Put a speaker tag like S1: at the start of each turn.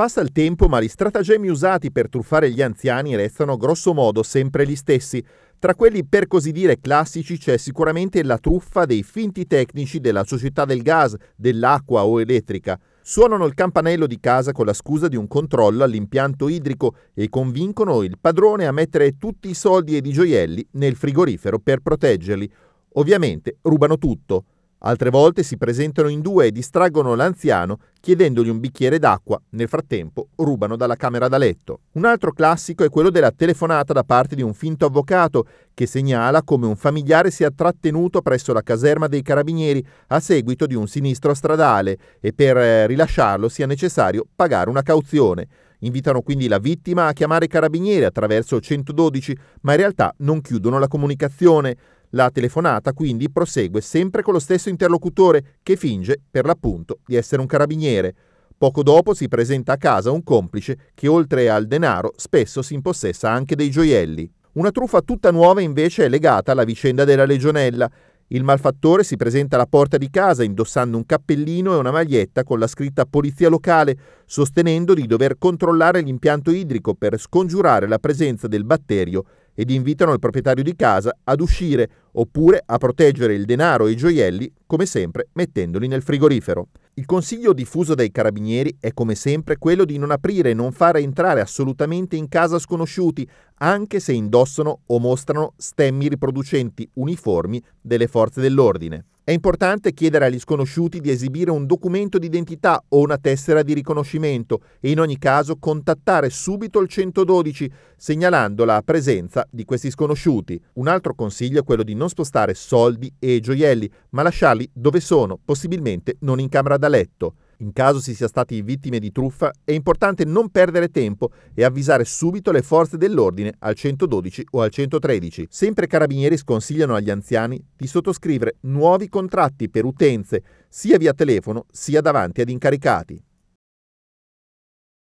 S1: Passa il tempo, ma gli stratagemmi usati per truffare gli anziani restano grossomodo sempre gli stessi. Tra quelli per così dire classici c'è sicuramente la truffa dei finti tecnici della società del gas, dell'acqua o elettrica. Suonano il campanello di casa con la scusa di un controllo all'impianto idrico e convincono il padrone a mettere tutti i soldi ed i gioielli nel frigorifero per proteggerli. Ovviamente rubano tutto. Altre volte si presentano in due e distraggono l'anziano chiedendogli un bicchiere d'acqua, nel frattempo rubano dalla camera da letto. Un altro classico è quello della telefonata da parte di un finto avvocato che segnala come un familiare sia trattenuto presso la caserma dei carabinieri a seguito di un sinistro stradale e per eh, rilasciarlo sia necessario pagare una cauzione. Invitano quindi la vittima a chiamare i carabinieri attraverso 112, ma in realtà non chiudono la comunicazione. La telefonata quindi prosegue sempre con lo stesso interlocutore che finge, per l'appunto, di essere un carabiniere. Poco dopo si presenta a casa un complice che oltre al denaro spesso si impossessa anche dei gioielli. Una truffa tutta nuova invece è legata alla vicenda della legionella. Il malfattore si presenta alla porta di casa indossando un cappellino e una maglietta con la scritta Polizia locale, sostenendo di dover controllare l'impianto idrico per scongiurare la presenza del batterio ed invitano il proprietario di casa ad uscire oppure a proteggere il denaro e i gioielli, come sempre mettendoli nel frigorifero. Il consiglio diffuso dai carabinieri è come sempre quello di non aprire e non fare entrare assolutamente in casa sconosciuti, anche se indossano o mostrano stemmi riproducenti uniformi delle forze dell'ordine. È importante chiedere agli sconosciuti di esibire un documento d'identità o una tessera di riconoscimento e in ogni caso contattare subito il 112 segnalando la presenza di questi sconosciuti. Un altro consiglio è quello di non spostare soldi e gioielli, ma lasciarli dove sono, possibilmente non in camera da letto. In caso si sia stati vittime di truffa, è importante non perdere tempo e avvisare subito le forze dell'ordine al 112 o al 113. Sempre i carabinieri sconsigliano agli anziani di sottoscrivere nuovi contratti per utenze sia via telefono sia davanti ad incaricati.